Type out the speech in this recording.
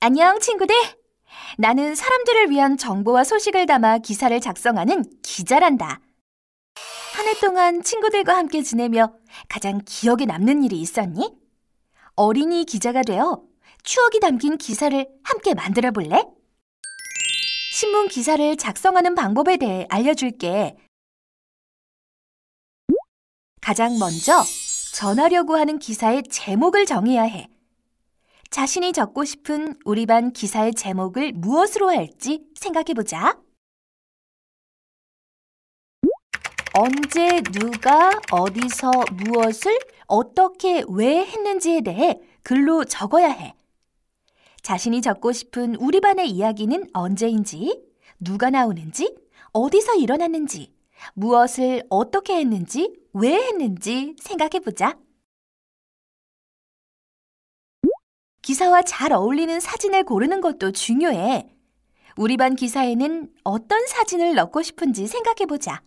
안녕 친구들! 나는 사람들을 위한 정보와 소식을 담아 기사를 작성하는 기자란다. 한 해 동안 친구들과 함께 지내며 가장 기억에 남는 일이 있었니? 어린이 기자가 되어 추억이 담긴 기사를 함께 만들어 볼래? 신문 기사를 작성하는 방법에 대해 알려줄게. 가장 먼저 전하려고 하는 기사의 제목을 정해야 해. 자신이 적고 싶은 우리 반 기사의 제목을 무엇으로 할지 생각해 보자. 언제 누가 어디서 무엇을 어떻게 왜 했는지에 대해 글로 적어야 해. 자신이 적고 싶은 우리 반의 이야기는 언제인지, 누가 나오는지, 어디서 일어났는지, 무엇을 어떻게 했는지, 왜 했는지 생각해 보자. 기사와 잘 어울리는 사진을 고르는 것도 중요해. 우리 반 기사에는 어떤 사진을 넣고 싶은지 생각해 보자.